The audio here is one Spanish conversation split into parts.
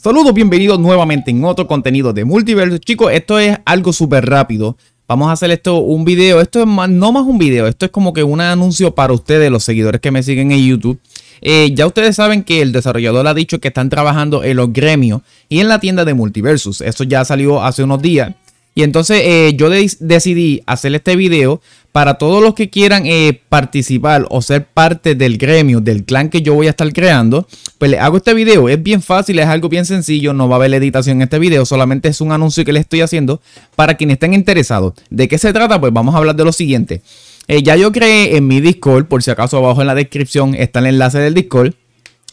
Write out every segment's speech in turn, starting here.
Saludos, bienvenidos nuevamente en otro contenido de Multiversus Chicos, esto es algo súper rápido. Vamos a hacer esto un video. Esto es no más un video, esto es como que un anuncio para ustedes, los seguidores que me siguen en YouTube. Eh, ya ustedes saben que el desarrollador ha dicho que están trabajando en los gremios y en la tienda de Multiversus. Esto ya salió hace unos días. Y entonces eh, yo decidí hacer este video para todos los que quieran eh, participar o ser parte del gremio, del clan que yo voy a estar creando. Pues les hago este video, es bien fácil, es algo bien sencillo, no va a haber editación en este video, solamente es un anuncio que les estoy haciendo para quienes estén interesados. ¿De qué se trata? Pues vamos a hablar de lo siguiente. Eh, ya yo creé en mi Discord, por si acaso abajo en la descripción está el enlace del Discord.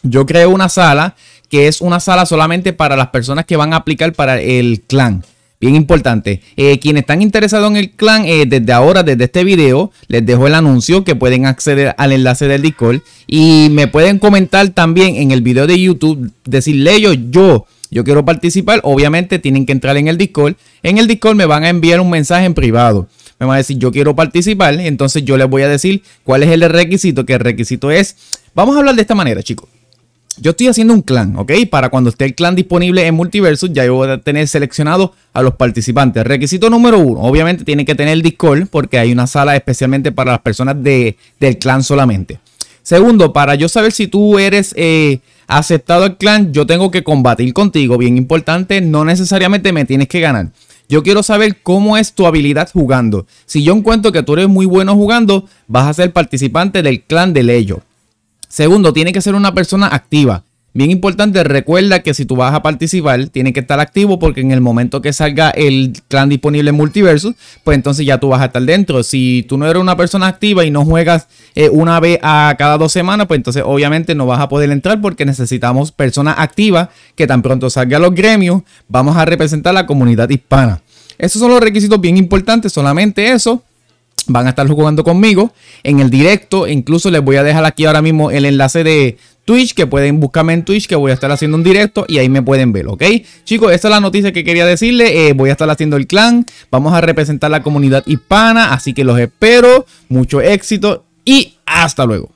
Yo creé una sala que es una sala solamente para las personas que van a aplicar para el clan. Bien importante. Eh, quienes están interesados en el clan, eh, desde ahora, desde este video, les dejo el anuncio que pueden acceder al enlace del Discord. Y me pueden comentar también en el video de YouTube, decirle yo, yo yo quiero participar, obviamente tienen que entrar en el Discord. En el Discord me van a enviar un mensaje en privado. Me van a decir, yo quiero participar. Entonces yo les voy a decir cuál es el requisito, que el requisito es... Vamos a hablar de esta manera, chicos yo estoy haciendo un clan, ¿ok? Para cuando esté el clan disponible en Multiversus, ya yo voy a tener seleccionado a los participantes. Requisito número uno, obviamente tiene que tener Discord, porque hay una sala especialmente para las personas de, del clan solamente. Segundo, para yo saber si tú eres eh, aceptado al clan, yo tengo que combatir contigo. Bien importante, no necesariamente me tienes que ganar. Yo quiero saber cómo es tu habilidad jugando. Si yo encuentro que tú eres muy bueno jugando, vas a ser participante del clan de Leyo. Segundo, tiene que ser una persona activa. Bien importante, recuerda que si tú vas a participar, tiene que estar activo porque en el momento que salga el clan disponible en multiverso, pues entonces ya tú vas a estar dentro. Si tú no eres una persona activa y no juegas eh, una vez a cada dos semanas, pues entonces obviamente no vas a poder entrar porque necesitamos personas activas que tan pronto salga los gremios, vamos a representar a la comunidad hispana. Esos son los requisitos bien importantes, solamente eso van a estar jugando conmigo en el directo. Incluso les voy a dejar aquí ahora mismo el enlace de Twitch, que pueden buscarme en Twitch, que voy a estar haciendo un directo y ahí me pueden ver, ¿ok? Chicos, esta es la noticia que quería decirles. Eh, voy a estar haciendo el clan. Vamos a representar la comunidad hispana. Así que los espero. Mucho éxito y hasta luego.